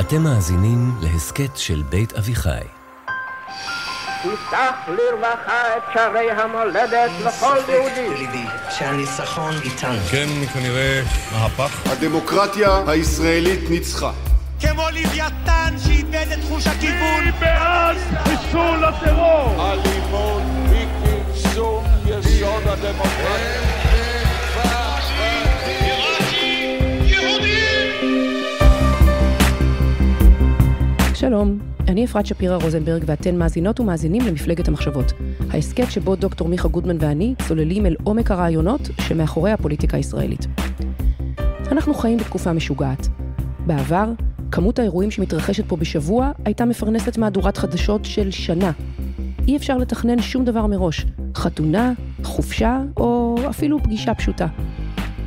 אתם מאזינים להסכת של בית אביחי. תפתח לרווחה את שערי המולדת לכל יהודי. שהניצחון איתנו. כן, כנראה מהפך. הדמוקרטיה הישראלית ניצחה. כמו לוויתן שאיבד את חוש הכיוון. מי בעד חיסול הטרור! הלימון היא כרסום יסוד הדמוקרטיה. שלום, אני אפרת שפירא רוזנברג ואתן מאזינות ומאזינים למפלגת המחשבות. ההסכת שבו דוקטור מיכה גודמן ואני צוללים אל עומק הרעיונות שמאחורי הפוליטיקה הישראלית. אנחנו חיים בתקופה משוגעת. בעבר, כמות האירועים שמתרחשת פה בשבוע הייתה מפרנסת מהדורת חדשות של שנה. אי אפשר לתכנן שום דבר מראש, חתונה, חופשה או אפילו פגישה פשוטה.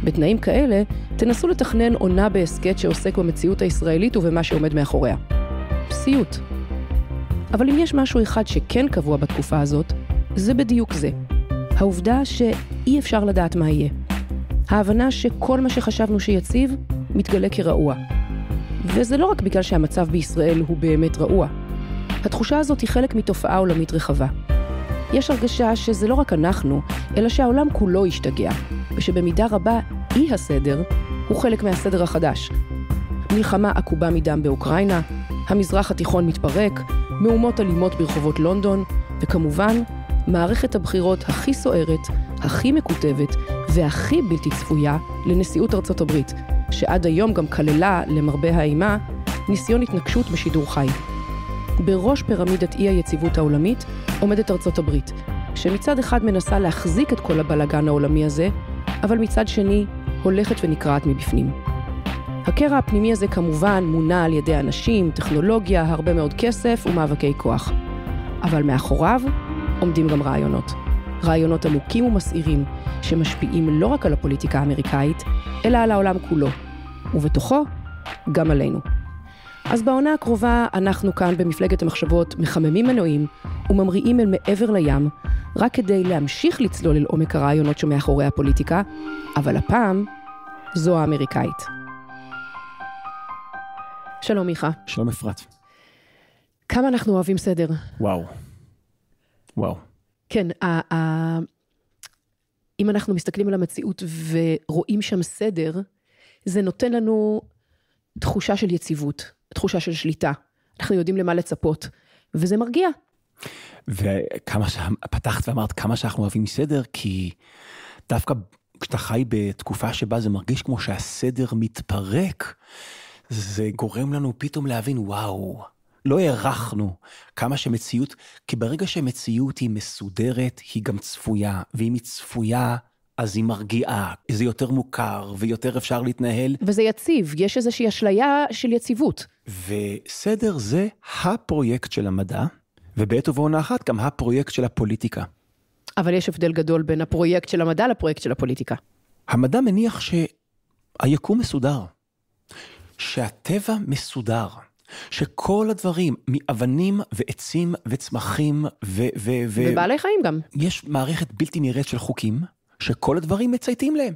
בתנאים כאלה, תנסו לתכנן עונה בהסכת שעוסק במציאות הישראלית ובמה שעומד מאחוריה. סיוט. אבל אם יש משהו אחד שכן קבוע בתקופה הזאת, זה בדיוק זה. העובדה שאי אפשר לדעת מה יהיה. ההבנה שכל מה שחשבנו שיציב, מתגלה כרעוע. וזה לא רק בגלל שהמצב בישראל הוא באמת רעוע. התחושה הזאת היא חלק מתופעה עולמית רחבה. יש הרגשה שזה לא רק אנחנו, אלא שהעולם כולו השתגע, ושבמידה רבה אי-הסדר הוא חלק מהסדר החדש. מלחמה עקובה מדם באוקראינה, המזרח התיכון מתפרק, מהומות אלימות ברחובות לונדון, וכמובן, מערכת הבחירות הכי סוערת, הכי מקוטבת והכי בלתי צפויה לנשיאות ארצות הברית, שעד היום גם כללה, למרבה האימה, ניסיון התנגשות בשידור חי. בראש פירמידת אי היציבות העולמית עומדת ארצות הברית, שמצד אחד מנסה להחזיק את כל הבלגן העולמי הזה, אבל מצד שני הולכת ונקרעת מבפנים. הקרע הפנימי הזה כמובן מונע על ידי אנשים, טכנולוגיה, הרבה מאוד כסף ומאבקי כוח. אבל מאחוריו עומדים גם רעיונות. רעיונות עמוקים ומסעירים, שמשפיעים לא רק על הפוליטיקה האמריקאית, אלא על העולם כולו, ובתוכו, גם עלינו. אז בעונה הקרובה אנחנו כאן במפלגת המחשבות מחממים מנועים וממריאים אל מעבר לים, רק כדי להמשיך לצלול אל עומק הרעיונות שמאחורי הפוליטיקה, אבל הפעם זו האמריקאית. שלום מיכה. שלום אפרת. כמה אנחנו אוהבים סדר. וואו. וואו. כן, ה- ה- אם אנחנו מסתכלים על המציאות ורואים שם סדר, זה נותן לנו תחושה של יציבות, תחושה של שליטה. אנחנו יודעים למה לצפות, וזה מרגיע. וכמה שפתחת ואמרת כמה שאנחנו אוהבים סדר, כי דווקא כשאתה חי בתקופה שבה זה מרגיש כמו שהסדר מתפרק, זה גורם לנו פתאום להבין, וואו, לא הערכנו כמה שמציאות, כי ברגע שמציאות היא מסודרת, היא גם צפויה, ואם היא צפויה, אז היא מרגיעה, זה יותר מוכר ויותר אפשר להתנהל. וזה יציב, יש איזושהי אשליה של יציבות. וסדר זה הפרויקט של המדע, ובעת ובעונה אחת גם הפרויקט של הפוליטיקה. אבל יש הבדל גדול בין הפרויקט של המדע לפרויקט של הפוליטיקה. המדע מניח שהיקום מסודר. שהטבע מסודר. שכל הדברים, מאבנים ועצים וצמחים ו... ו, ו ובעלי חיים גם. יש מערכת בלתי נראית של חוקים, שכל הדברים מצייתים להם.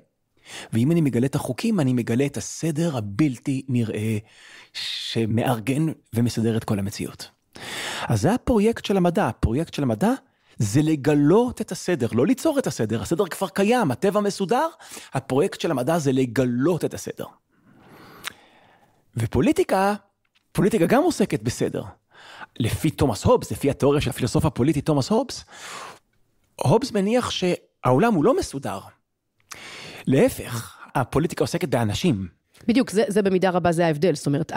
ואם אני מגלה את החוקים, אני מגלה את הסדר הבלתי נראה שמארגן ומסדר את כל המציאות. אז זה הפרויקט של המדע. הפרויקט של המדע זה לגלות את הסדר, לא ליצור את הסדר, הסדר כבר קיים, הטבע מסודר. הפרויקט של המדע זה לגלות את הסדר. ופוליטיקה, פוליטיקה גם עוסקת בסדר. לפי תומאס הובס, לפי התיאוריה של הפילוסוף הפוליטי תומאס הובס, הובס מניח שהעולם הוא לא מסודר. להפך, הפוליטיקה עוסקת באנשים. בדיוק, זה, זה במידה רבה זה ההבדל. זאת אומרת,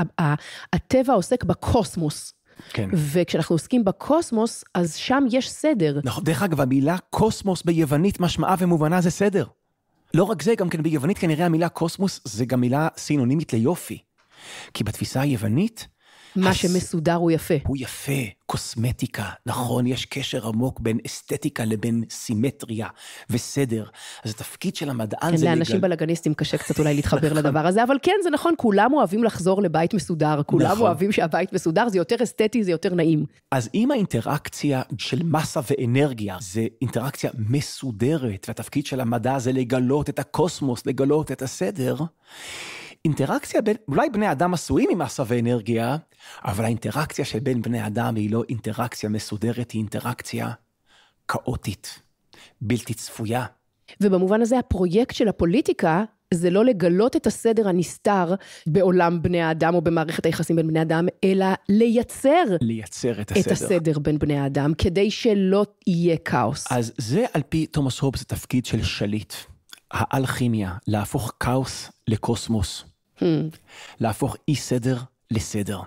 הטבע עוסק בקוסמוס. כן. וכשאנחנו עוסקים בקוסמוס, אז שם יש סדר. נכון, דרך אגב, המילה קוסמוס ביוונית משמעה ומובנה זה סדר. לא רק זה, גם כן ביוונית כנראה המילה קוסמוס זה גם מילה סינונימית ליופי. כי בתפיסה היוונית... מה הס... שמסודר הוא יפה. הוא יפה, קוסמטיקה, נכון, יש קשר עמוק בין אסתטיקה לבין סימטריה וסדר. אז התפקיד של המדען כן, זה... כן, לאנשים לגל... בלאגניסטים קשה קצת אולי להתחבר נכון. לדבר הזה, אבל כן, זה נכון, כולם אוהבים לחזור לבית מסודר, כולם נכון. אוהבים שהבית מסודר, זה יותר אסתטי, זה יותר נעים. אז אם האינטראקציה של מסה ואנרגיה זה אינטראקציה מסודרת, והתפקיד של המדע זה לגלות את הקוסמוס, לגלות את הסדר, אינטראקציה בין, אולי בני אדם עשויים ממסה ואנרגיה, אבל האינטראקציה שבין בני אדם היא לא אינטראקציה מסודרת, היא אינטראקציה כאוטית, בלתי צפויה. ובמובן הזה הפרויקט של הפוליטיקה זה לא לגלות את הסדר הנסתר בעולם בני האדם או במערכת היחסים בין בני אדם, אלא לייצר, לייצר את, הסדר. את הסדר בין בני האדם, כדי שלא יהיה כאוס. אז זה על פי תומאס הובס התפקיד של שליט, האלכימיה, להפוך כאוס לקוסמוס. Hmm. להפוך אי סדר לסדר.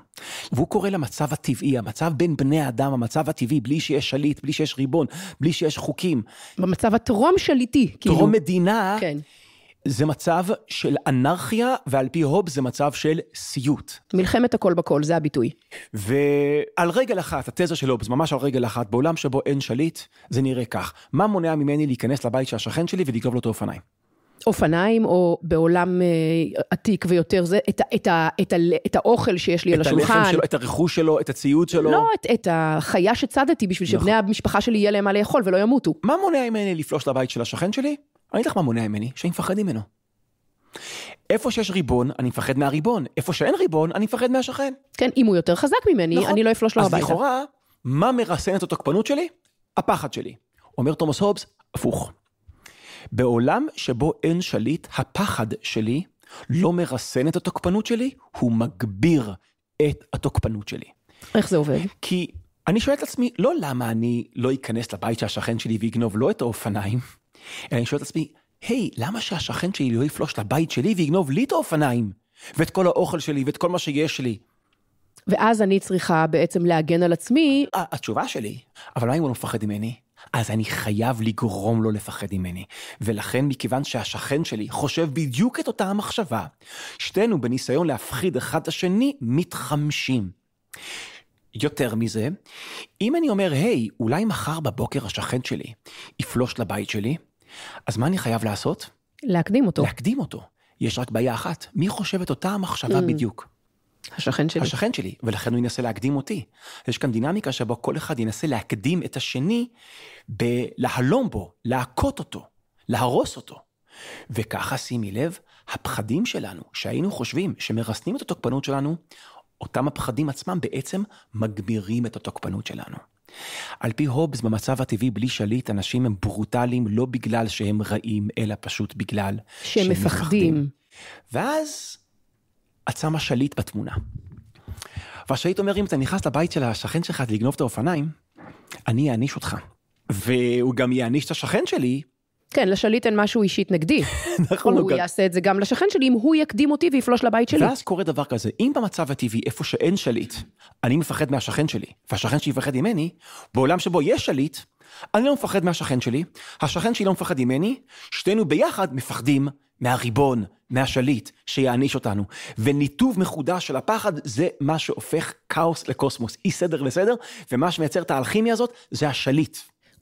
והוא קורא למצב הטבעי, המצב בין בני האדם, המצב הטבעי, בלי שיש שליט, בלי שיש ריבון, בלי שיש חוקים. במצב הטרום שליטי, כאילו. טרום מדינה, כן. זה מצב של אנרכיה, ועל פי הוב זה מצב של סיוט. מלחמת הכל בכל, זה הביטוי. ועל רגל אחת, התזה של הובס, ממש על רגל אחת, בעולם שבו אין שליט, זה נראה כך. מה מונע ממני להיכנס לבית של השכן שלי ולגרוב לו את האופניים? אופניים, או בעולם אה, עתיק ויותר זה, את, ה, את, ה, את, ה, את האוכל שיש לי את על השולחן. שלו, את הרכוש שלו, את הציוד שלו. לא, את, את החיה שצדתי בשביל נכון. שבני המשפחה שלי יהיה להם מה לאכול ולא ימותו. מה מונע ממני לפלוש לבית של השכן שלי? אני אגיד לך מה מונע ממני, שאני מפחד ממנו. איפה שיש ריבון, אני מפחד מהריבון. איפה שאין ריבון, אני מפחד מהשכן. כן, אם הוא יותר חזק ממני, נכון. אני לא אפלוש לו הביתה. אז לכאורה, מה מרסן את התוקפנות שלי? הפחד שלי. אומר תומס הובס, הפוך. בעולם שבו אין שליט, הפחד שלי לא מרסן את התוקפנות שלי, הוא מגביר את התוקפנות שלי. איך זה עובד? כי אני שואל את עצמי, לא למה אני לא אכנס לבית של השכן שלי ויגנוב לא את האופניים, אלא אני שואל את עצמי, היי, hey, למה שהשכן שלי לא יפלוש לבית שלי ויגנוב לי את האופניים, ואת כל האוכל שלי ואת כל מה שיש לי? ואז אני צריכה בעצם להגן על עצמי. התשובה שלי, אבל מה אם הוא לא מפחד ממני? אז אני חייב לגרום לו לפחד ממני. ולכן, מכיוון שהשכן שלי חושב בדיוק את אותה המחשבה, שתינו בניסיון להפחיד אחד את השני, מתחמשים. יותר מזה, אם אני אומר, היי, hey, אולי מחר בבוקר השכן שלי יפלוש לבית שלי, אז מה אני חייב לעשות? להקדים אותו. להקדים אותו. יש רק בעיה אחת, מי חושב את אותה המחשבה mm. בדיוק? השכן שלי. השכן שלי, ולכן הוא ינסה להקדים אותי. יש כאן דינמיקה שבה כל אחד ינסה להקדים את השני בלהלום בו, להכות אותו, להרוס אותו. וככה שימי לב, הפחדים שלנו, שהיינו חושבים שמרסנים את התוקפנות שלנו, אותם הפחדים עצמם בעצם מגבירים את התוקפנות שלנו. על פי הובס, במצב הטבעי בלי שליט, אנשים הם ברוטליים לא בגלל שהם רעים, אלא פשוט בגלל שהם מפחדים. מפחדים. ואז את שמה שליט בתמונה. והשליט אומר, אם אתה נכנס לבית של השכן שלך לגנוב את האופניים, אני אעניש אותך. והוא גם יעניש את השכן שלי. כן, לשליט אין משהו אישית נגדי. נכון, הוא גם... יעשה את זה גם לשכן שלי, אם הוא יקדים אותי ויפלוש לבית שלי. ואז קורה דבר כזה, אם במצב הטבעי, איפה שאין שליט, אני מפחד מהשכן שלי, והשכן שלי יפחד ממני, בעולם שבו יש שליט, אני לא מפחד מהשכן שלי, השכן שלי לא מפחד ממני, שנינו ביחד מפחדים מהריבון, מהשליט, שיעניש אותנו. וניתוב מחודש של הפחד זה מה שהופך כאוס לקוסמוס, אי סדר לסדר, ומה שמייצר את האלכימיה הזאת זה השליט.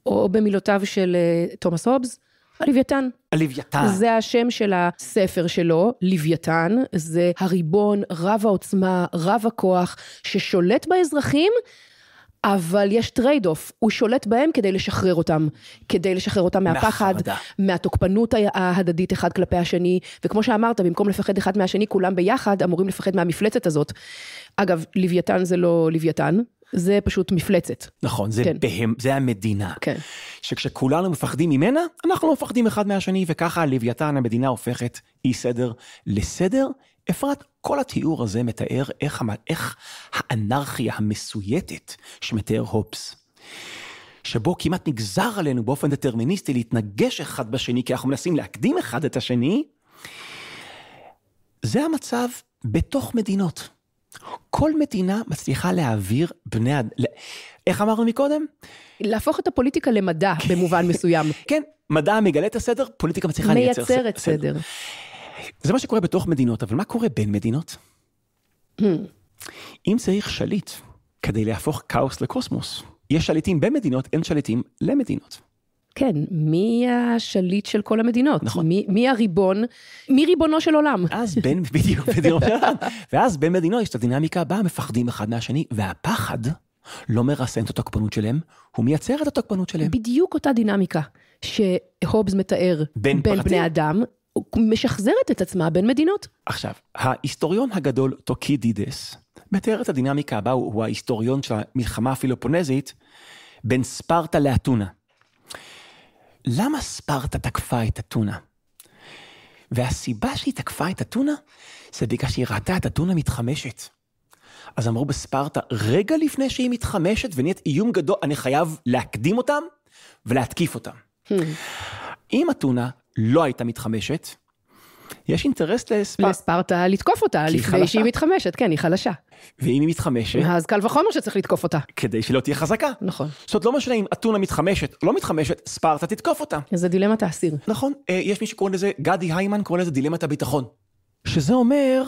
או במילותיו של אה, תומאס הובס, הלוויתן. הלוויתן. זה השם של הספר שלו, לוויתן, זה הריבון, רב העוצמה, רב הכוח, ששולט באזרחים אבל יש טרייד אוף, הוא שולט בהם כדי לשחרר אותם. כדי לשחרר אותם מהפחד, מהחרדה. מהתוקפנות ההדדית אחד כלפי השני, וכמו שאמרת, במקום לפחד אחד מהשני, כולם ביחד אמורים לפחד מהמפלצת הזאת. אגב, לוויתן זה לא לוויתן, זה פשוט מפלצת. נכון, זה, כן. בהם, זה המדינה. כן. שכשכולנו מפחדים ממנה, אנחנו לא מפחדים אחד מהשני, וככה לוויתן, המדינה הופכת אי סדר לסדר. אפרת, כל התיאור הזה מתאר איך, המ... איך האנרכיה המסויטת שמתאר הובס, שבו כמעט נגזר עלינו באופן דטרמיניסטי להתנגש אחד בשני, כי אנחנו מנסים להקדים אחד את השני, זה המצב בתוך מדינות. כל מדינה מצליחה להעביר בני אדם, איך אמרנו מקודם? להפוך את הפוליטיקה למדע כן. במובן מסוים. כן, מדע מגלה את הסדר, פוליטיקה מצליחה לייצר סדר. מייצרת סדר. סדר. זה מה שקורה בתוך מדינות, אבל מה קורה בין מדינות? Hmm. אם צריך שליט כדי להפוך כאוס לקוסמוס, יש שליטים במדינות, אין שליטים למדינות. כן, מי השליט של כל המדינות? נכון. מי, מי הריבון? מי ריבונו של עולם? אז בין, בדיוק, בדיוק, ואז בין מדינות יש את הדינמיקה הבאה, מפחדים אחד מהשני, והפחד לא מרסן את התוקפנות שלהם, הוא מייצר את התוקפנות שלהם. בדיוק אותה דינמיקה שהובס מתאר בין, בין בני אדם, משחזרת את עצמה בין מדינות. עכשיו, ההיסטוריון הגדול טוקי דידס מתאר את הדינמיקה הבאה, הוא, הוא ההיסטוריון של המלחמה הפילופונזית בין ספרטה לאתונה. למה ספרטה תקפה את אתונה? והסיבה שהיא תקפה את אתונה, זה בגלל שהיא ראתה את אתונה מתחמשת. אז אמרו בספרטה, רגע לפני שהיא מתחמשת ונהיית איום גדול, אני חייב להקדים אותם ולהתקיף אותם. Hmm. אם אתונה לא הייתה מתחמשת, יש אינטרס לספר... לספרטה לתקוף אותה לפני שהיא מתחמשת, כן, היא חלשה. ואם היא מתחמשת... אז קל וחומר שצריך לתקוף אותה. כדי שלא תהיה חזקה. נכון. זאת אומרת, לא משנה אם אתונה מתחמשת או לא מתחמשת, ספרטה תתקוף אותה. זה דילמת האסיר. נכון. אה, יש מי שקורא לזה, גדי היימן קורא לזה דילמת הביטחון. שזה אומר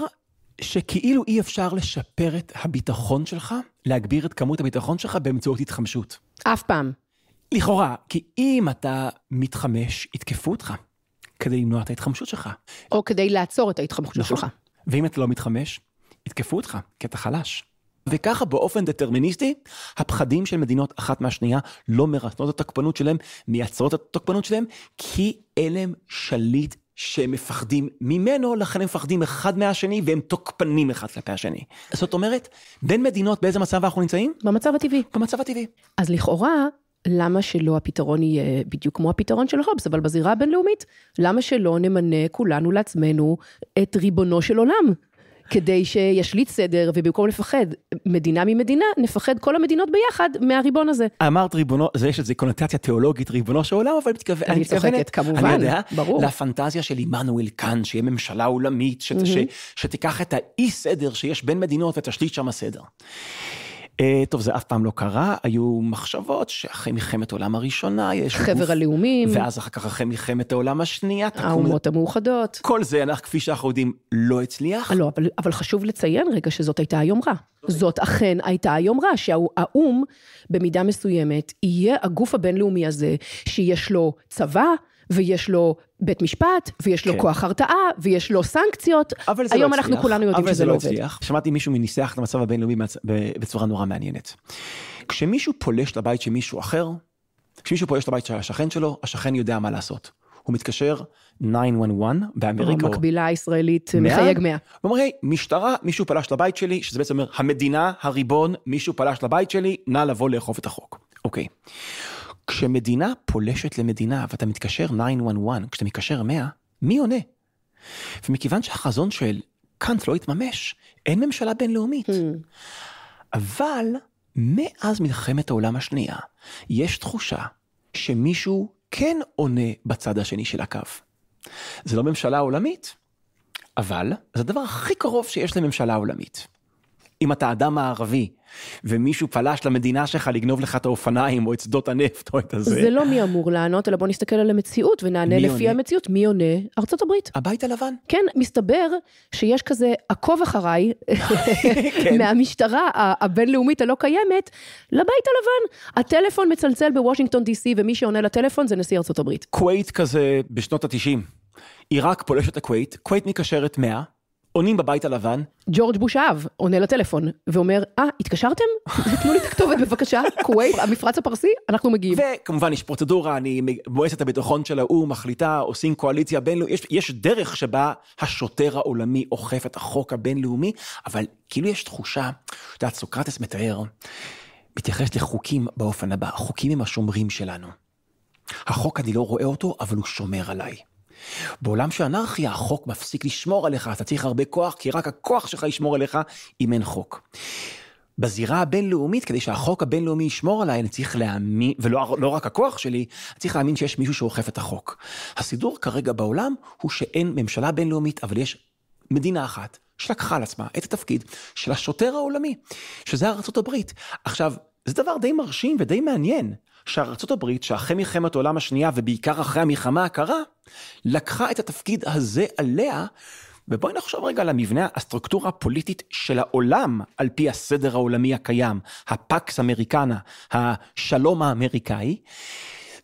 שכאילו אי אפשר לשפר את הביטחון שלך, להגביר את כמות הביטחון שלך באמצעות התחמשות. אף פעם. לכאורה, כי אם אתה מתחמש, יתקפו אותך. כדי למנוע את ההתחמשות שלך. או כדי לעצור את ההתחמשות נכון. שלך. ואם אתה לא מתחמש, יתקפו אותך, כי אתה חלש. וככה באופן דטרמיניסטי, הפחדים של מדינות אחת מהשנייה לא מרסנות את התוקפנות שלהם, מייצרות את התוקפנות שלהם, כי אין להם שליט שהם מפחדים ממנו, לכן הם מפחדים אחד מהשני והם תוקפנים אחד כלפי השני. זאת אומרת, בין מדינות באיזה מצב אנחנו נמצאים? במצב הטבעי. במצב הטבעי. אז לכאורה, למה שלא הפתרון יהיה בדיוק כמו הפתרון של הובס, אבל בזירה הבינלאומית, למה שלא נמנה כולנו לעצמנו את ריבונו של עולם? כדי שישליט סדר, ובמקום לפחד מדינה ממדינה, נפחד כל המדינות ביחד מהריבון הזה. אמרת ריבונו, זה יש איזו קונוטציה תיאולוגית, ריבונו של עולם, אבל מתכוונת, אני צוחקת, כמובן, אני יודע, ברור. לפנטזיה של עמנואל קאן, שיהיה ממשלה עולמית, ש, mm-hmm. ש, שתיקח את האי סדר שיש בין מדינות ותשליט שם הסדר. אה, טוב, זה אף פעם לא קרה, היו מחשבות שאחרי מלחמת העולם הראשונה יש... חבר גוף, חבר הלאומים. ואז אחר כך אחרי מלחמת העולם השנייה. תקום... האומות המאוחדות. כל זה, אנחנו, כפי שאנחנו יודעים, לא הצליח. לא, אבל, אבל חשוב לציין רגע שזאת הייתה היומרה. זאת אכן הייתה היומרה, שהאו"ם, במידה מסוימת, יהיה הגוף הבינלאומי הזה, שיש לו צבא, ויש לו בית משפט, ויש לו כן. כוח הרתעה, ויש לו סנקציות. אבל זה לא היום לא אנחנו כולנו יודעים שזה לא, לא עובד. אבל זה לא הצליח. שמעתי מישהו מניסח את המצב הבינלאומי בצורה נורא מעניינת. כשמישהו פולש לבית של מישהו אחר, כשמישהו פולש לבית של השכן שלו, השכן יודע מה לעשות. הוא מתקשר 911 באמריקה. המקבילה הישראלית מחייג 100. הוא אומר, היי, משטרה, מישהו פלש לבית שלי, שזה בעצם אומר, המדינה, הריבון, מישהו פלש לבית שלי, נא לבוא לאכוף את החוק. אוקיי. Okay. כשמדינה פולשת למדינה ואתה מתקשר 911, כשאתה מתקשר 100, מי עונה? ומכיוון שהחזון של קאנט לא התממש, אין ממשלה בינלאומית. Hmm. אבל מאז מלחמת העולם השנייה, יש תחושה שמישהו כן עונה בצד השני של הקו. זה לא ממשלה עולמית, אבל זה הדבר הכי קרוב שיש לממשלה עולמית. אם אתה אדם מערבי, ומישהו פלש למדינה שלך לגנוב לך את האופניים, או את שדות הנפט, או את הזה. זה לא מי אמור לענות, אלא בוא נסתכל על המציאות, ונענה לפי עונה? המציאות. מי עונה? ארצות הברית. הבית הלבן. כן, מסתבר שיש כזה עקוב אחריי, כן. מהמשטרה הבינלאומית הלא קיימת, לבית הלבן. הטלפון מצלצל בוושינגטון די-סי, ומי שעונה לטלפון זה נשיא ארצות הברית. כווית כזה בשנות ה-90. עיראק פולשת לכווית, כווית מקשרת 100, עונים בבית הלבן. ג'ורג' בוש אב עונה לטלפון ואומר, אה, התקשרתם? תנו לי את הכתובת בבקשה, כווית, המפרץ הפרסי, אנחנו מגיעים. וכמובן, יש פרוצדורה, אני, מועצת הביטחון של האו"ם מחליטה, עושים קואליציה בינלאומית, יש, יש דרך שבה השוטר העולמי אוכף את החוק הבינלאומי, אבל כאילו יש תחושה, את יודעת, סוקרטס מתאר, מתייחס לחוקים באופן הבא, החוקים הם השומרים שלנו. החוק, אני לא רואה אותו, אבל הוא שומר עליי. בעולם של אנרכיה, החוק מפסיק לשמור עליך, אתה צריך הרבה כוח, כי רק הכוח שלך ישמור עליך אם אין חוק. בזירה הבינלאומית, כדי שהחוק הבינלאומי ישמור עליי, אני צריך להאמין, ולא לא רק הכוח שלי, אני צריך להאמין שיש מישהו שאוכף את החוק. הסידור כרגע בעולם הוא שאין ממשלה בינלאומית, אבל יש מדינה אחת שלקחה על עצמה את התפקיד של השוטר העולמי, שזה ארה"ב. עכשיו, זה דבר די מרשים ודי מעניין, שארה"ב, שאחרי מלחמת העולם השנייה ובעיקר אחרי המלחמה הקרה, לקחה את התפקיד הזה עליה, ובואי נחשוב רגע על המבנה, הסטרוקטורה הפוליטית של העולם, על פי הסדר העולמי הקיים, הפקס אמריקנה, השלום האמריקאי.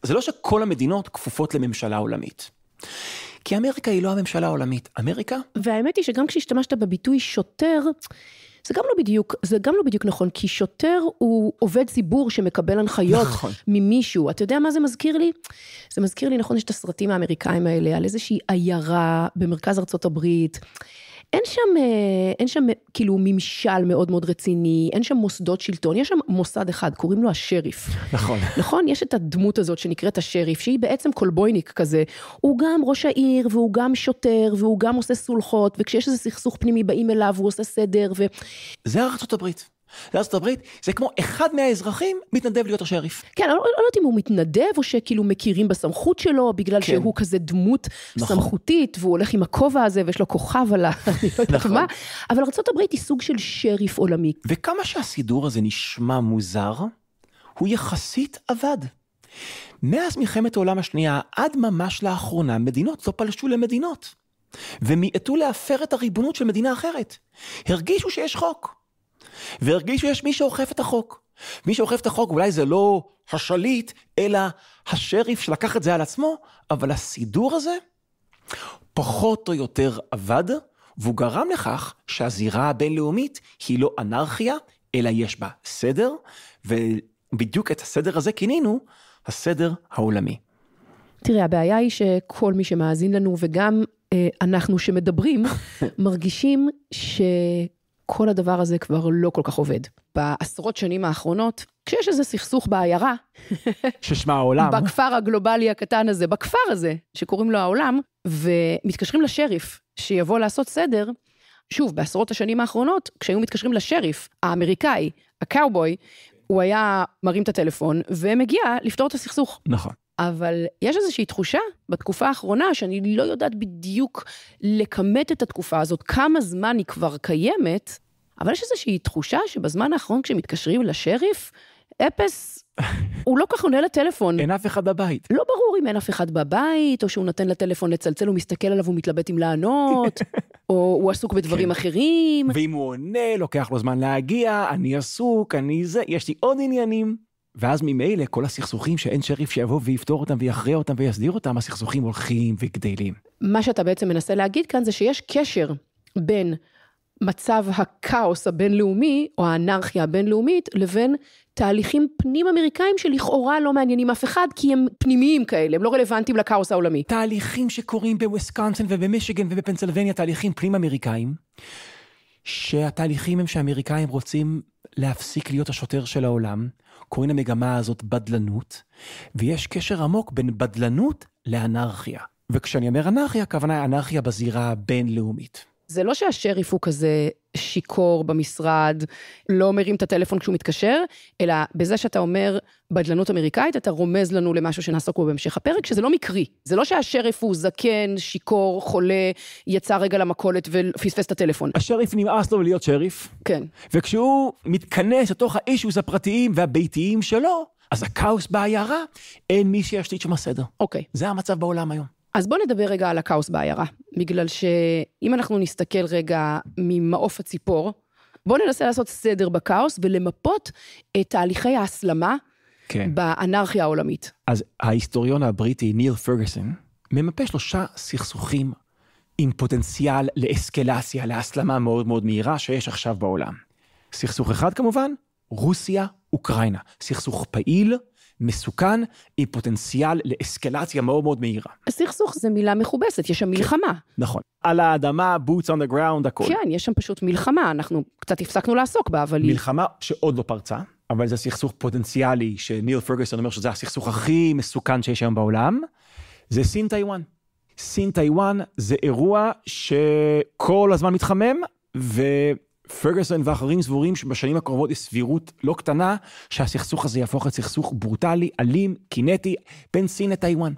זה לא שכל המדינות כפופות לממשלה עולמית. כי אמריקה היא לא הממשלה העולמית. אמריקה? והאמת היא שגם כשהשתמשת בביטוי שוטר, זה גם לא בדיוק, זה גם לא בדיוק נכון, כי שוטר הוא עובד ציבור שמקבל הנחיות נכון. ממישהו. אתה יודע מה זה מזכיר לי? זה מזכיר לי, נכון, יש את הסרטים האמריקאים האלה על איזושהי עיירה במרכז ארצות הברית. אין שם, אה, אין שם כאילו ממשל מאוד מאוד רציני, אין שם מוסדות שלטון, יש שם מוסד אחד, קוראים לו השריף. נכון. נכון? יש את הדמות הזאת שנקראת השריף, שהיא בעצם קולבויניק כזה. הוא גם ראש העיר, והוא גם שוטר, והוא גם עושה סולחות, וכשיש איזה סכסוך פנימי באים אליו, הוא עושה סדר, ו... זה ארה״ב. לארצות הברית זה כמו אחד מהאזרחים מתנדב להיות השריף. כן, אני לא, לא יודעת אם הוא מתנדב או שכאילו מכירים בסמכות שלו, בגלל כן. שהוא כזה דמות נכון. סמכותית, והוא הולך עם הכובע הזה ויש לו כוכב על ה... אני לא יודעת נכון. מה, אבל ארצות הברית היא סוג של שריף עולמי. וכמה שהסידור הזה נשמע מוזר, הוא יחסית עבד. מאז מלחמת העולם השנייה עד ממש לאחרונה מדינות לא פלשו למדינות. ומיעטו להפר את הריבונות של מדינה אחרת. הרגישו שיש חוק, והרגיש שיש מי שאוכף את החוק. מי שאוכף את החוק אולי זה לא השליט, אלא השריף שלקח את זה על עצמו, אבל הסידור הזה פחות או יותר עבד, והוא גרם לכך שהזירה הבינלאומית היא לא אנרכיה, אלא יש בה סדר, ובדיוק את הסדר הזה כינינו הסדר העולמי. תראה, הבעיה היא שכל מי שמאזין לנו, וגם אה, אנחנו שמדברים, מרגישים ש... כל הדבר הזה כבר לא כל כך עובד. בעשרות שנים האחרונות, כשיש איזה סכסוך בעיירה, ששמה העולם, בכפר הגלובלי הקטן הזה, בכפר הזה, שקוראים לו העולם, ומתקשרים לשריף שיבוא לעשות סדר, שוב, בעשרות השנים האחרונות, כשהיו מתקשרים לשריף האמריקאי, הקאובוי, הוא היה מרים את הטלפון ומגיע לפתור את הסכסוך. נכון. אבל יש איזושהי תחושה בתקופה האחרונה, שאני לא יודעת בדיוק לכמת את התקופה הזאת, כמה זמן היא כבר קיימת, אבל יש איזושהי תחושה שבזמן האחרון כשמתקשרים לשריף, אפס, הוא לא כך עונה לטלפון. אין אף אחד בבית. לא ברור אם אין אף אחד בבית, או שהוא נותן לטלפון לצלצל, הוא מסתכל עליו ומתלבט אם לענות, או הוא עסוק בדברים כן. אחרים. ואם הוא עונה, לוקח לו זמן להגיע, אני עסוק, אני זה, יש לי עוד עניינים. ואז ממילא כל הסכסוכים שאין שריף שיבוא ויפתור אותם ויכריע אותם ויסדיר אותם, הסכסוכים הולכים וגדלים. מה שאתה בעצם מנסה להגיד כאן זה שיש קשר בין מצב הכאוס הבינלאומי, או האנרכיה הבינלאומית, לבין תהליכים פנים-אמריקאים שלכאורה לא מעניינים אף אחד, כי הם פנימיים כאלה, הם לא רלוונטיים לכאוס העולמי. תהליכים שקורים בוויסקונסין ובמישיגן ובפנסילבניה, תהליכים פנים-אמריקאים, שהתהליכים הם שהאמריקאים רוצים להפסיק להיות השוטר של העולם, קוראים למגמה הזאת בדלנות, ויש קשר עמוק בין בדלנות לאנרכיה. וכשאני אומר אנרכיה, הכוונה היא אנרכיה בזירה הבינלאומית. זה לא שהשריף הוא כזה שיכור במשרד, לא מרים את הטלפון כשהוא מתקשר, אלא בזה שאתה אומר בדלנות אמריקאית, אתה רומז לנו למשהו שנעסוק בו בהמשך הפרק, שזה לא מקרי. זה לא שהשריף הוא זקן, שיכור, חולה, יצא רגע למכולת ופספס את הטלפון. השריף נמאס לו להיות שריף. כן. וכשהוא מתכנס לתוך האישוס הפרטיים והביתיים שלו, אז הכאוס בעיירה, אין מי שישתית שם הסדר. אוקיי. זה המצב בעולם היום. אז בואו נדבר רגע על הכאוס בעיירה, בגלל שאם אנחנו נסתכל רגע ממעוף הציפור, בואו ננסה לעשות סדר בכאוס ולמפות את תהליכי ההסלמה כן. באנרכיה העולמית. אז ההיסטוריון הבריטי ניר פרגוסון ממפה שלושה סכסוכים עם פוטנציאל לאסקלציה, להסלמה מאוד מאוד מהירה שיש עכשיו בעולם. סכסוך אחד כמובן, רוסיה-אוקראינה. סכסוך פעיל, מסוכן, היא פוטנציאל לאסקלציה מאוד מאוד מהירה. סכסוך זה מילה מכובסת, יש שם כן. מלחמה. נכון. על האדמה, boots on the ground, הכול. כן, יש שם פשוט מלחמה, אנחנו קצת הפסקנו לעסוק בה, אבל... מלחמה שעוד לא פרצה, אבל זה סכסוך פוטנציאלי, שניל פרגוסון אומר שזה הסכסוך הכי מסוכן שיש היום בעולם, זה סין טיוואן. סין טיוואן זה אירוע שכל הזמן מתחמם, ו... פרגוסון ואחרים סבורים שבשנים הקרובות יש סבירות לא קטנה שהסכסוך הזה יהפוך לסכסוך ברוטלי, אלים, קינטי, בין סין לטיוואן.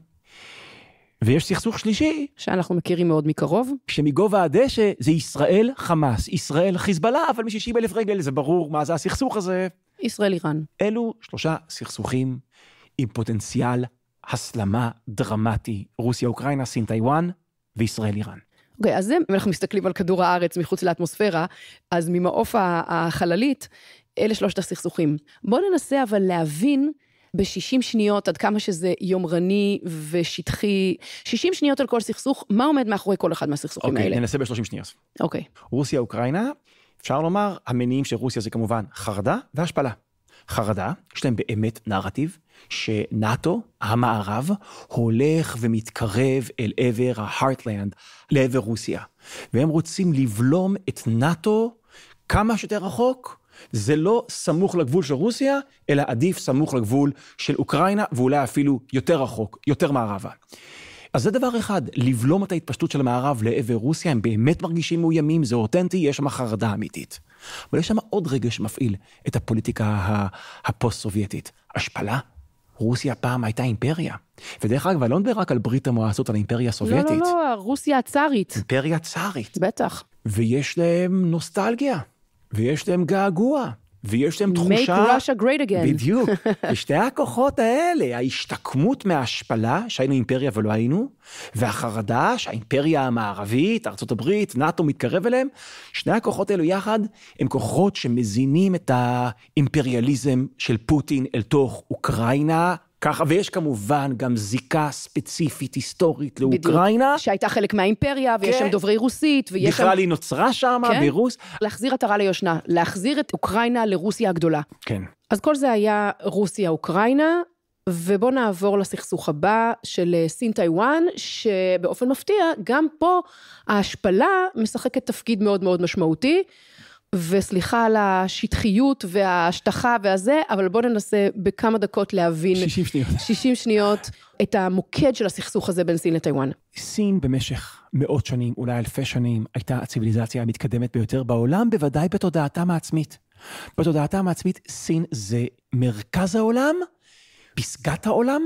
ויש סכסוך שלישי. שאנחנו מכירים מאוד מקרוב. שמגובה הדשא זה ישראל חמאס, ישראל חיזבאללה, אבל מ-60 אלף רגל זה ברור מה זה הסכסוך הזה. ישראל איראן. אלו שלושה סכסוכים עם פוטנציאל הסלמה דרמטי. רוסיה, אוקראינה, סין, טיוואן וישראל איראן. אוקיי, okay, אז אם אנחנו מסתכלים על כדור הארץ מחוץ לאטמוספירה, אז ממעוף החללית, אלה שלושת הסכסוכים. בואו ננסה אבל להבין ב-60 שניות עד כמה שזה יומרני ושטחי, 60 שניות על כל סכסוך, מה עומד מאחורי כל אחד מהסכסוכים okay, אוקיי, האלה? אוקיי, ננסה ב-30 שניות. אוקיי. Okay. רוסיה-אוקראינה, אפשר לומר, המניעים של רוסיה זה כמובן חרדה והשפלה. חרדה, יש להם באמת נרטיב שנאט"ו, המערב, הולך ומתקרב אל עבר ההארטלנד, לעבר רוסיה. והם רוצים לבלום את נאט"ו כמה שיותר רחוק. זה לא סמוך לגבול של רוסיה, אלא עדיף סמוך לגבול של אוקראינה, ואולי אפילו יותר רחוק, יותר מערבה. אז זה דבר אחד, לבלום את ההתפשטות של המערב לעבר רוסיה, הם באמת מרגישים מאוימים, זה אותנטי, יש שם חרדה אמיתית. אבל יש שם עוד רגע שמפעיל את הפוליטיקה הפוסט-סובייטית. השפלה. רוסיה פעם הייתה אימפריה. ודרך אגב, אני לא מדבר רק על ברית המועצות, על האימפריה הסובייטית. לא, לא, לא, רוסיה הצארית. אימפריה צארית. בטח. ויש להם נוסטלגיה, ויש להם געגוע, ויש להם תחושה... Make Russia great again. בדיוק. ושתי הכוחות האלה, ההשתקמות מההשפלה, שהיינו אימפריה ולא היינו, והחרדה שהאימפריה המערבית, ארה"ב, נאט"ו מתקרב אליהם, שני הכוחות האלו יחד הם כוחות שמזינים את האימפריאליזם של פוטין אל תוך אוקראינה, ככה, ויש כמובן גם זיקה ספציפית היסטורית לאוקראינה. בדיוק, שהייתה חלק מהאימפריה, ויש כן. שם דוברי רוסית, ויש בכלל שם... בכלל היא נוצרה שם, כן? ברוס. להחזיר עטרה ליושנה, להחזיר את אוקראינה לרוסיה הגדולה. כן. אז כל זה היה רוסיה-אוקראינה, ובואו נעבור לסכסוך הבא של אה, סין-טיוואן, שבאופן מפתיע, גם פה ההשפלה משחקת תפקיד מאוד מאוד משמעותי. וסליחה על השטחיות וההשטחה והזה, אבל בואו ננסה בכמה דקות להבין... 60 שניות. 60 שניות את המוקד של הסכסוך הזה בין סין לטיוואן. סין במשך מאות שנים, אולי אלפי שנים, הייתה הציוויליזציה המתקדמת ביותר בעולם, בוודאי בתודעתם העצמית. בתודעתם העצמית, סין זה מרכז העולם, פסגת העולם,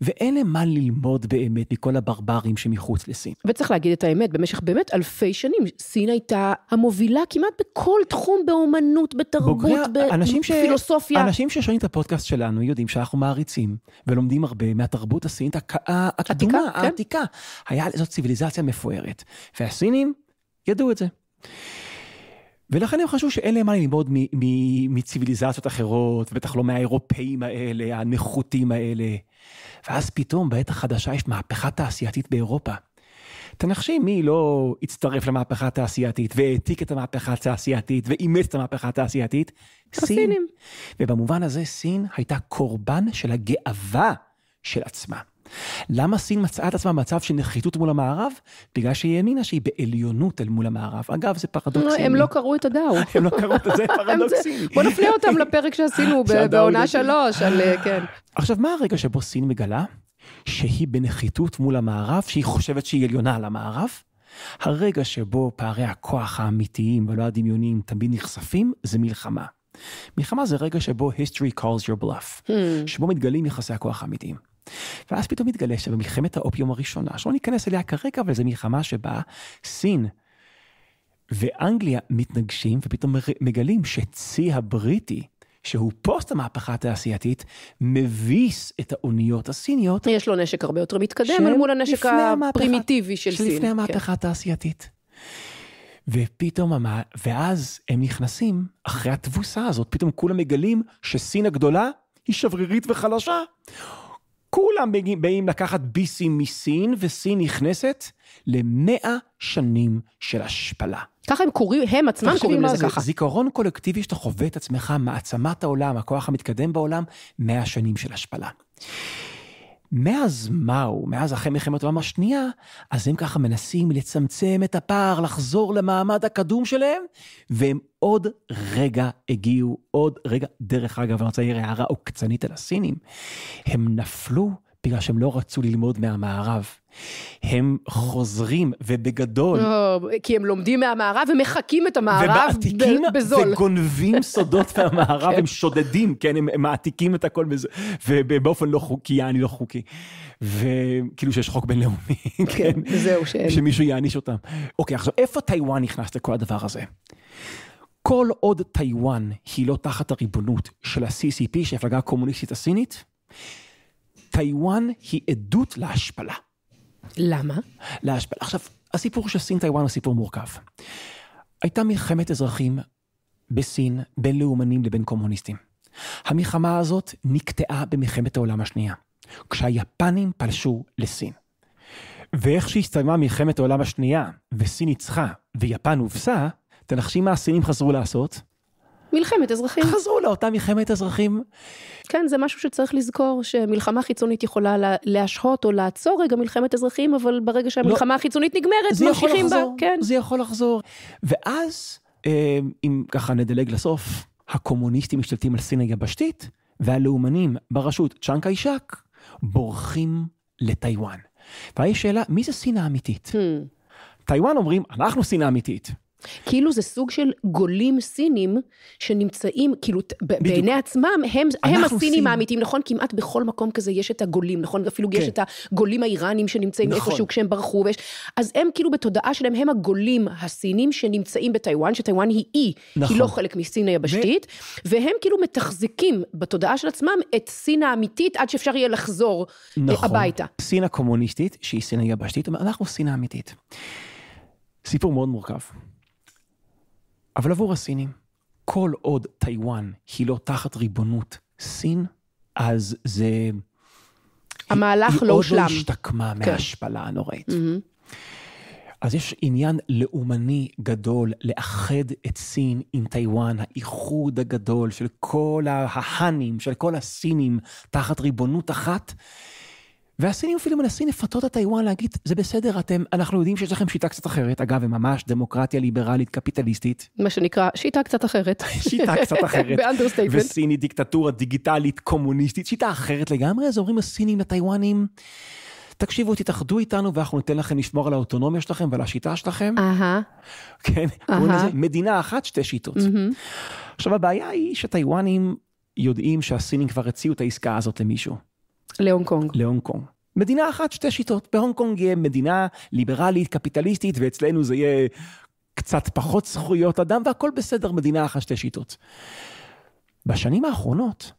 ואין להם מה ללמוד באמת מכל הברברים שמחוץ לסין. וצריך להגיד את האמת, במשך באמת אלפי שנים, סין הייתה המובילה כמעט בכל תחום, באומנות, בתרבות, בפילוסופיה. אנשים ששומעים את הפודקאסט שלנו יודעים שאנחנו מעריצים ולומדים הרבה מהתרבות הסינית הקדומה, העתיקה. כן. העתיקה. היה זאת ציוויליזציה מפוארת, והסינים ידעו את זה. ולכן הם חשבו שאין להם מה ללמוד מציוויליזציות אחרות, בטח לא מהאירופאים האלה, הנחותים האלה. ואז פתאום בעת החדשה יש מהפכה תעשייתית באירופה. תנחשי מי לא הצטרף למהפכה התעשייתית, והעתיק את המהפכה התעשייתית, ואימץ את המהפכה התעשייתית? סין. הסינים. ובמובן הזה סין הייתה קורבן של הגאווה של עצמה. למה סין מצאה את עצמה במצב של נחיתות מול המערב? בגלל שהיא האמינה שהיא בעליונות אל מול המערב. אגב, זה פרדוקסימי. לא, הם לא קראו את הדאו. הם לא קראו את זה, פרדוקסימי. בוא נפנה אותם לפרק שעשינו בעונה שלוש, על, אה, כן. עכשיו, מה הרגע שבו סין מגלה שהיא בנחיתות מול המערב, שהיא חושבת שהיא עליונה על המערב? הרגע שבו פערי הכוח האמיתיים ולא הדמיוניים תמיד נחשפים, זה מלחמה. מלחמה זה רגע שבו history calls your bluff, hmm. שבו מתגלים יחסי הכוח האמיתיים. ואז פתאום מתגלה שבמלחמת האופיום הראשונה, שלא ניכנס אליה כרגע, אבל זו מלחמה שבה סין ואנגליה מתנגשים, ופתאום מגלים שצי הבריטי, שהוא פוסט המהפכה התעשייתית, מביס את האוניות הסיניות. יש לו נשק הרבה יותר מתקדם אל מול הנשק הפרימיטיבי של, סין. שלפני המהפכה כן. התעשייתית. ופתאום, המה, ואז הם נכנסים, אחרי התבוסה הזאת, פתאום כולם מגלים שסין הגדולה היא שברירית וחלשה. כולם באים לקחת ביסים מסין, וסין נכנסת למאה שנים של השפלה. ככה הם קוראים, הם עצמם קוראים לזה ככה. זיכרון קולקטיבי שאתה חווה את עצמך, מעצמת העולם, הכוח המתקדם בעולם, מאה שנים של השפלה. מאז מהו, מאז אחרי מלחמת העולם השנייה, אז הם ככה מנסים לצמצם את הפער, לחזור למעמד הקדום שלהם, והם עוד רגע הגיעו, עוד רגע. דרך אגב, אני רוצה להעיר הערה עוקצנית על הסינים. הם נפלו בגלל שהם לא רצו ללמוד מהמערב. הם חוזרים, ובגדול. לא, כי הם לומדים מהמערב ומחקים את המערב ומעתיקים, בזול. וגונבים סודות מהמערב, כן. הם שודדים, כן, הם מעתיקים את הכל בזול, ובאופן לא חוקי, יעני לא חוקי. וכאילו שיש חוק בינלאומי, כן. כן. זהו, שאין. שמישהו יעניש אותם. אוקיי, עכשיו, איפה טיוואן נכנס לכל הדבר הזה? כל עוד טיוואן היא לא תחת הריבונות של ה-CCP, שהיא המפלגה הקומוניסטית הסינית, טאיוואן היא עדות להשפלה. למה? להשפלה. עכשיו, הסיפור של סין טאיוואן הוא סיפור מורכב. הייתה מלחמת אזרחים בסין בין לאומנים לבין קומוניסטים. המלחמה הזאת נקטעה במלחמת העולם השנייה, כשהיפנים פלשו לסין. ואיך שהסתיימה מלחמת העולם השנייה, וסין ניצחה, ויפן הובסה, תנחשי מה הסינים חזרו לעשות? מלחמת אזרחים. חזרו לאותה מלחמת אזרחים. כן, זה משהו שצריך לזכור, שמלחמה חיצונית יכולה להשהות או לעצור רגע מלחמת אזרחים, אבל ברגע שהמלחמה לא, החיצונית נגמרת, ממשיכים לחזור, בה. כן. זה יכול לחזור. ואז, אה, אם ככה נדלג לסוף, הקומוניסטים משתלטים על סין היבשתית, והלאומנים בראשות צ'אנק קיישק בורחים לטיוואן. והיש שאלה, מי זה סין האמיתית? Hmm. טיוואן אומרים, אנחנו סין האמיתית. כאילו זה סוג של גולים סינים שנמצאים, כאילו בדיוק. בעיני עצמם, הם, הם הסינים סין. האמיתיים, נכון? כמעט בכל מקום כזה יש את הגולים, נכון? אפילו כן. יש את הגולים האיראנים שנמצאים נכון. איפשהו כשהם ברחו, ויש... אז הם כאילו בתודעה שלהם, הם הגולים הסינים שנמצאים בטיוואן, שטיוואן היא אי, נכון. היא לא חלק מסין היבשתית, ו... והם כאילו מתחזקים בתודעה של עצמם את סין האמיתית עד שאפשר יהיה לחזור אה, נכון. הביתה. סין הקומוניסטית, שהיא סין היבשתית, אנחנו סין האמיתית. סיפור מאוד מורכב. אבל עבור הסינים, כל עוד טיוואן היא לא תחת ריבונות סין, אז זה... המהלך לא, לא הושלם. היא עוד לא השתקמה כן. מההשפלה הנוראית. Mm-hmm. אז יש עניין לאומני גדול לאחד את סין עם טיוואן, האיחוד הגדול של כל ההאנים, של כל הסינים, תחת ריבונות אחת. והסינים אפילו מנסים לפתות את טיוואן להגיד, זה בסדר, אתם, אנחנו יודעים שיש לכם שיטה קצת אחרת, אגב, הם ממש דמוקרטיה ליברלית קפיטליסטית. מה שנקרא, שיטה קצת אחרת. שיטה קצת אחרת. באנדרסטייטמנט. וסיני דיקטטורה דיגיטלית קומוניסטית, שיטה אחרת לגמרי, אז אומרים הסינים לטיוואנים, תקשיבו, תתאחדו איתנו ואנחנו ניתן לכם לשמור על האוטונומיה שלכם ועל השיטה שלכם. Uh-huh. כן, uh-huh. קוראים מדינה אחת, שתי שיטות. עכשיו, הבעיה היא שטיוואנים יודעים שהסינים כבר הציעו את העסקה הזאת למישהו. להונג קונג. להונג קונג. מדינה אחת, שתי שיטות. בהונג קונג יהיה מדינה ליברלית, קפיטליסטית, ואצלנו זה יהיה קצת פחות זכויות אדם, והכל בסדר, מדינה אחת, שתי שיטות. בשנים האחרונות,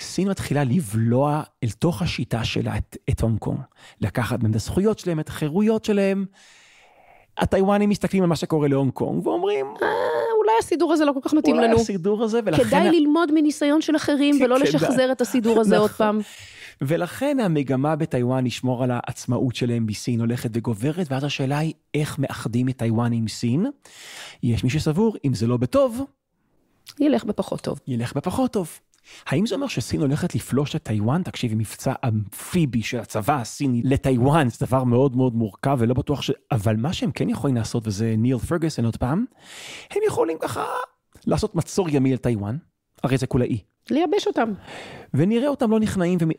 סין מתחילה לבלוע אל תוך השיטה שלה את, את הונג קונג. לקחת מהם את הזכויות שלהם, את החירויות שלהם. הטיוואנים מסתכלים על מה שקורה להונג קונג ואומרים... אה, אולי הסידור הזה לא כל כך מתאים אולי לנו. אולי הסידור הזה, ולכן... כדאי ללמוד מניסיון של אחרים ולא לשחזר את הסידור הזה נכון. עוד פעם. ולכן המגמה בטיוואן לשמור על העצמאות שלהם מסין הולכת וגוברת, ואז השאלה היא איך מאחדים את טיוואן עם סין. יש מי שסבור, אם זה לא בטוב, ילך בפחות טוב. ילך בפחות טוב. האם זה אומר שסין הולכת לפלוש את טיוואן? תקשיבי, מבצע אמפיבי של הצבא הסיני לטיוואן, זה דבר מאוד מאוד מורכב ולא בטוח ש... אבל מה שהם כן יכולים לעשות, וזה ניל פרגוסן עוד פעם, הם יכולים ככה לעשות מצור ימי לטיוואן, הרי זה כולה אי. לייבש אותם. ונראה אותם לא נכנעים, ומ...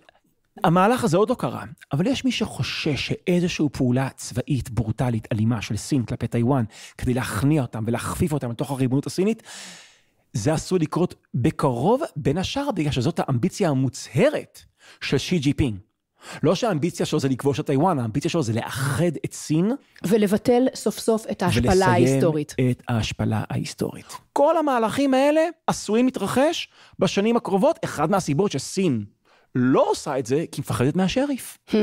המהלך הזה עוד לא קרה, אבל יש מי שחושש שאיזושהי פעולה צבאית ברוטלית אלימה של סין כלפי טיוואן, כדי להכניע אותם ולהכפיף אותם לתוך הריבונות הסינית, זה עשוי לקרות בקרוב, בין השאר בגלל שזאת האמביציה המוצהרת של שי ג'יפינג. לא שהאמביציה שלו זה לכבוש את טיוואן, האמביציה שלו זה לאחד את סין. ולבטל סוף סוף את ההשפלה ההיסטורית. ולסיים את ההשפלה ההיסטורית. כל המהלכים האלה עשויים להתרחש בשנים הקרובות. אחד מהסיבות שסין לא עושה את זה כי היא מפחדת מהשריף. Hmm.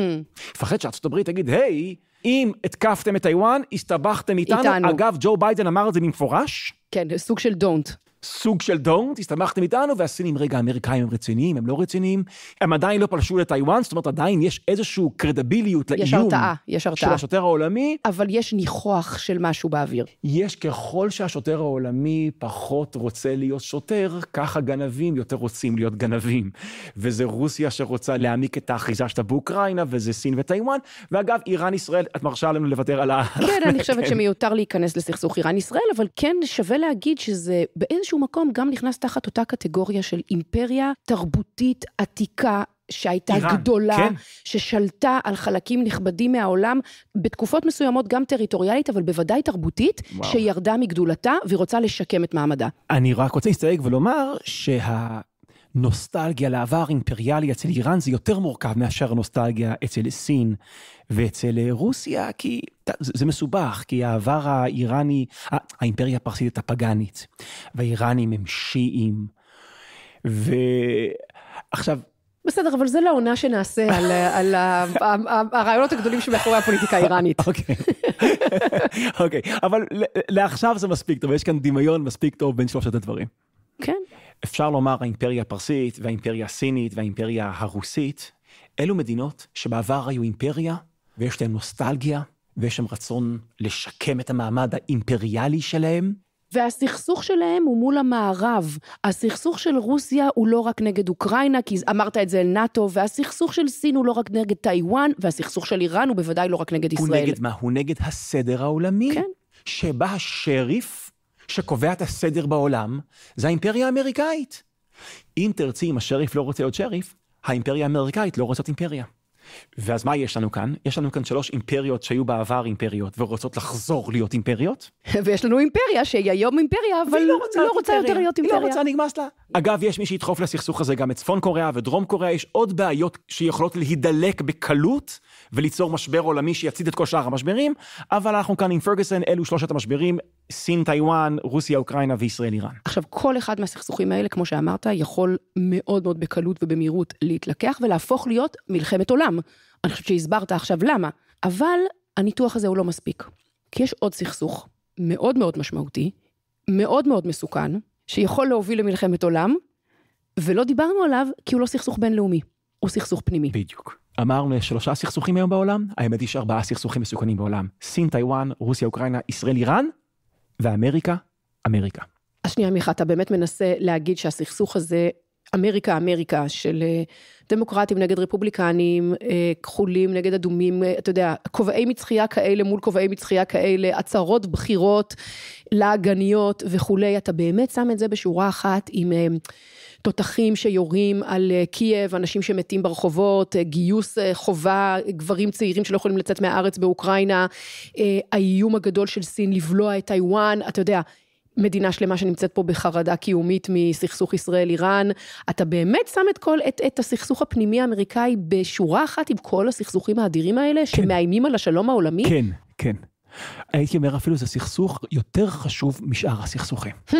מפחדת שארצות הברית תגיד, היי, אם התקפתם את טיוואן, הסתבכתם איתנו. איתנו. אגב, ג'ו ביידן אמר את זה במפורש. כן, סוג של don't. סוג של דונט, הסתמכתם איתנו, והסינים, רגע, האמריקאים הם רציניים, הם לא רציניים, הם עדיין לא פלשו לטיוואן, זאת אומרת, עדיין יש איזושהי קרדביליות לאיום. יש הרתעה, יש הרתעה. של השוטר העולמי. אבל יש ניחוח של משהו באוויר. יש, ככל שהשוטר העולמי פחות רוצה להיות שוטר, ככה גנבים יותר רוצים להיות גנבים. וזה רוסיה שרוצה להעמיק את האחיזה שלה באוקראינה, וזה סין וטיוואן. ואגב, איראן-ישראל, את מרשה לנו לוותר על ה... כן, אני חושבת כן. שמיותר להיכנס באיזשהו מקום גם נכנס תחת אותה קטגוריה של אימפריה תרבותית עתיקה, שהייתה איראן, גדולה, כן. ששלטה על חלקים נכבדים מהעולם, בתקופות מסוימות גם טריטוריאלית, אבל בוודאי תרבותית, וואו. שירדה מגדולתה ורוצה לשקם את מעמדה. אני רק רוצה להסתייג ולומר שה... נוסטלגיה לעבר אימפריאלי אצל איראן זה יותר מורכב מאשר נוסטלגיה אצל סין ואצל אה, רוסיה, כי זה מסובך, כי העבר האיראני, האימפריה הפרסית הייתה פגאנית, והאיראנים הם שיעים. ועכשיו, בסדר, אבל זה לא עונה שנעשה על, אה, על הרעיונות הגדולים שמאחורי הפוליטיקה האיראנית. אוקיי, okay. okay. אוקיי, אבל לעכשיו זה מספיק טוב, יש כאן דמיון מספיק טוב בין שלושת הדברים. כן. אפשר לומר האימפריה הפרסית והאימפריה הסינית והאימפריה הרוסית, אלו מדינות שבעבר היו אימפריה ויש להן נוסטלגיה ויש להן רצון לשקם את המעמד האימפריאלי שלהם. והסכסוך שלהם הוא מול המערב. הסכסוך של רוסיה הוא לא רק נגד אוקראינה, כי אמרת את זה אל נאט"ו, והסכסוך של סין הוא לא רק נגד טיוואן, והסכסוך של איראן הוא בוודאי לא רק נגד ישראל. הוא נגד מה? הוא נגד הסדר העולמי. כן. שבה השריף שקובע את הסדר בעולם, זה האימפריה האמריקאית. אם תרצי, אם השריף לא רוצה להיות שריף, האימפריה האמריקאית לא רוצה אימפריה. ואז מה יש לנו כאן? יש לנו כאן שלוש אימפריות שהיו בעבר אימפריות ורוצות לחזור להיות אימפריות. ויש לנו אימפריה שהיא היום אימפריה, אבל לא רוצה, לא רוצה יותר להיות אימפריה. היא לא רוצה, נגמס לה. אגב, יש מי שידחוף לסכסוך הזה גם את צפון קוריאה ודרום קוריאה, יש עוד בעיות שיכולות להידלק בקלות וליצור משבר עולמי שיצית את כל שאר המשברים, אבל אנחנו כאן עם פרגוסון, אלו שלושת המשברים, סין, טיוואן, רוסיה, אוקראינה וישראל, איראן. עכשיו, כל אחד מהסכסוכים האלה, כמו שאמרת, יכול מאוד מאוד בקלות ובמהירות להתלקח ולהפוך להיות מלחמת עולם. אני חושבת שהסברת עכשיו למה, אבל הניתוח הזה הוא לא מספיק. כי יש עוד סכסוך מאוד מאוד משמעותי, מאוד מאוד מסוכן, שיכול להוביל למלחמת עולם, ולא דיברנו עליו כי הוא לא סכסוך בינלאומי, הוא סכסוך פנימי. בדיוק. אמרנו יש שלושה סכסוכים היום בעולם, האמת היא שארבעה סכסוכים מסוכנים בעולם. סין, טיוואן, רוסיה, אוקראינה, ישראל, איראן, ואמריקה, אמריקה. שנייה מיכה, אתה באמת מנסה להגיד שהסכסוך הזה, אמריקה אמריקה של אה, דמוקרטים נגד רפובליקנים, אה, כחולים נגד אדומים, אה, אתה יודע, כובעי מצחייה כאלה מול כובעי מצחייה כאלה, הצהרות בחירות, לעגניות וכולי, אתה באמת שם את זה בשורה אחת עם... תותחים שיורים על אה, קייב, אנשים שמתים ברחובות, אה, גיוס אה, חובה, גברים צעירים שלא יכולים לצאת מהארץ באוקראינה, האיום הגדול של סין לבלוע את טיוואן, אתה יודע, מדינה שלמה שנמצאת פה בחרדה קיומית מסכסוך ישראל-איראן, אתה באמת שם את כל, את, את הסכסוך הפנימי האמריקאי בשורה אחת עם כל הסכסוכים האדירים האלה, כן. שמאיימים על השלום העולמי? כן, כן. הייתי אומר אפילו זה סכסוך יותר חשוב משאר הסכסוכים. Hmm.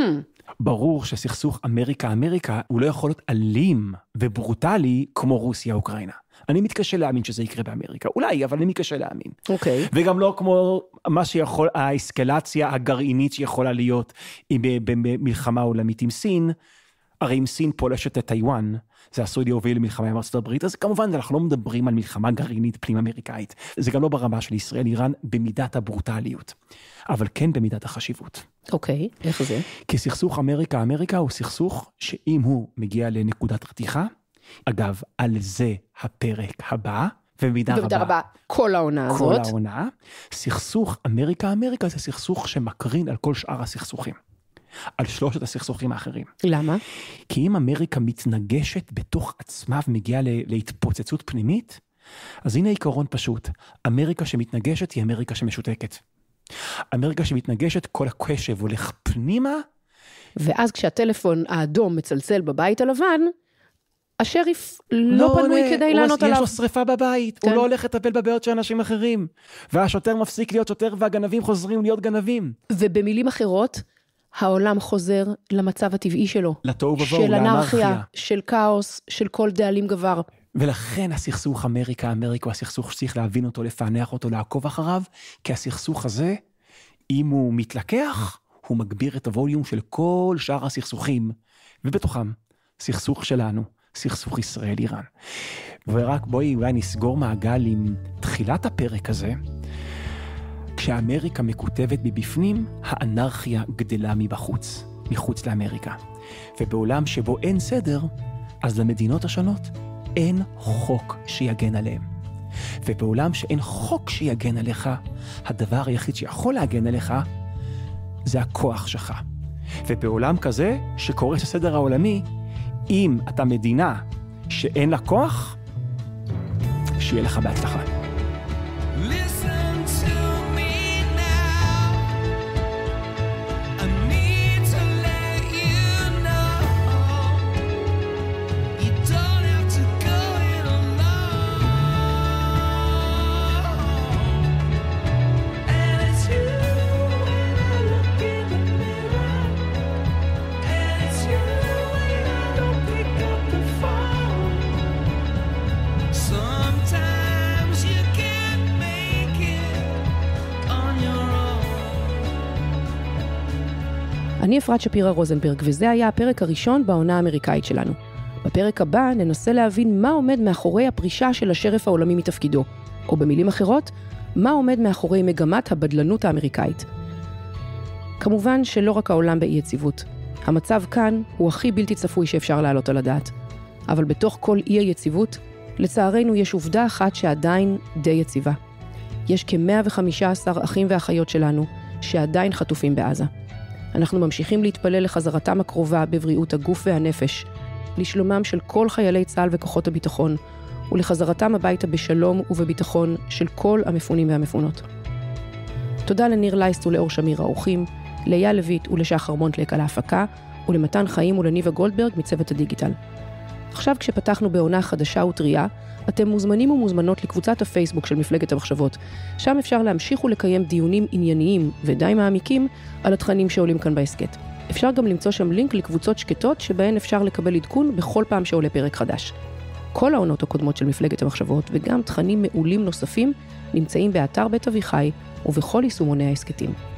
ברור שסכסוך אמריקה-אמריקה הוא לא יכול להיות אלים וברוטלי כמו רוסיה-אוקראינה. אני מתקשה להאמין שזה יקרה באמריקה. אולי, אבל אני מתקשה להאמין. אוקיי. Okay. וגם לא כמו מה שיכול, האסקלציה הגרעינית שיכולה להיות במלחמה עולמית עם סין. הרי אם סין פולשת לטיוואן, זה עשוי להוביל למלחמה עם ארצות הברית, אז כמובן אנחנו לא מדברים על מלחמה גרעינית פנים-אמריקאית. זה גם לא ברמה של ישראל-איראן במידת הברוטליות, אבל כן במידת החשיבות. אוקיי, okay, איך זה? כי סכסוך אמריקה-אמריקה הוא סכסוך שאם הוא מגיע לנקודת רתיחה, אגב, על זה הפרק הבא, ובמידה רבה, רבה כל העונה כל הזאת. כל העונה. סכסוך אמריקה-אמריקה זה סכסוך שמקרין על כל שאר הסכסוכים. על שלושת הסכסוכים האחרים. למה? כי אם אמריקה מתנגשת בתוך עצמה ומגיעה להתפוצצות פנימית, אז הנה עיקרון פשוט, אמריקה שמתנגשת היא אמריקה שמשותקת. אמריקה שמתנגשת, כל הקשב הולך פנימה. ואז כשהטלפון האדום מצלצל בבית הלבן, השריף לא, לא פנוי עונה, כדי לענות עליו. יש לו שריפה בבית, כן. הוא לא הולך לטפל בבעיות של אנשים אחרים. והשוטר מפסיק להיות שוטר והגנבים חוזרים להיות גנבים. ובמילים אחרות, העולם חוזר למצב הטבעי שלו. לתוהו ובוהו, לאנרכיה. של אנרכיה, של כאוס, של כל דאלים גבר. ולכן הסכסוך אמריקה-אמריקה הוא הסכסוך שצריך להבין אותו, לפענח אותו, לעקוב אחריו, כי הסכסוך הזה, אם הוא מתלקח, הוא מגביר את הווליום של כל שאר הסכסוכים, ובתוכם, סכסוך שלנו, סכסוך ישראל-איראן. ורק בואי אולי נסגור מעגל עם תחילת הפרק הזה, כשאמריקה מקוטבת מבפנים, האנרכיה גדלה מבחוץ, מחוץ לאמריקה. ובעולם שבו אין סדר, אז למדינות השונות אין חוק שיגן עליהם. ובעולם שאין חוק שיגן עליך, הדבר היחיד שיכול להגן עליך זה הכוח שלך. ובעולם כזה, שקורס הסדר העולמי, אם אתה מדינה שאין לה כוח, שיהיה לך בהצלחה. אני אפרת שפירא רוזנברג, וזה היה הפרק הראשון בעונה האמריקאית שלנו. בפרק הבא ננסה להבין מה עומד מאחורי הפרישה של השרף העולמי מתפקידו, או במילים אחרות, מה עומד מאחורי מגמת הבדלנות האמריקאית. כמובן שלא רק העולם באי יציבות. המצב כאן הוא הכי בלתי צפוי שאפשר להעלות על הדעת. אבל בתוך כל אי היציבות, לצערנו יש עובדה אחת שעדיין די יציבה. יש כ-115 אחים ואחיות שלנו שעדיין חטופים בעזה. אנחנו ממשיכים להתפלל לחזרתם הקרובה בבריאות הגוף והנפש, לשלומם של כל חיילי צה"ל וכוחות הביטחון, ולחזרתם הביתה בשלום ובביטחון של כל המפונים והמפונות. תודה לניר לייסט ולאור שמיר האורחים, לאייל לויט ולשחר מונטלק על ההפקה, ולמתן חיים ולניבה גולדברג מצוות הדיגיטל. עכשיו כשפתחנו בעונה חדשה וטריה, אתם מוזמנים ומוזמנות לקבוצת הפייסבוק של מפלגת המחשבות. שם אפשר להמשיך ולקיים דיונים ענייניים ודי מעמיקים על התכנים שעולים כאן בהסכת. אפשר גם למצוא שם לינק לקבוצות שקטות שבהן אפשר לקבל עדכון בכל פעם שעולה פרק חדש. כל העונות הקודמות של מפלגת המחשבות וגם תכנים מעולים נוספים נמצאים באתר בית אביחי ובכל יישומוני ההסכתים.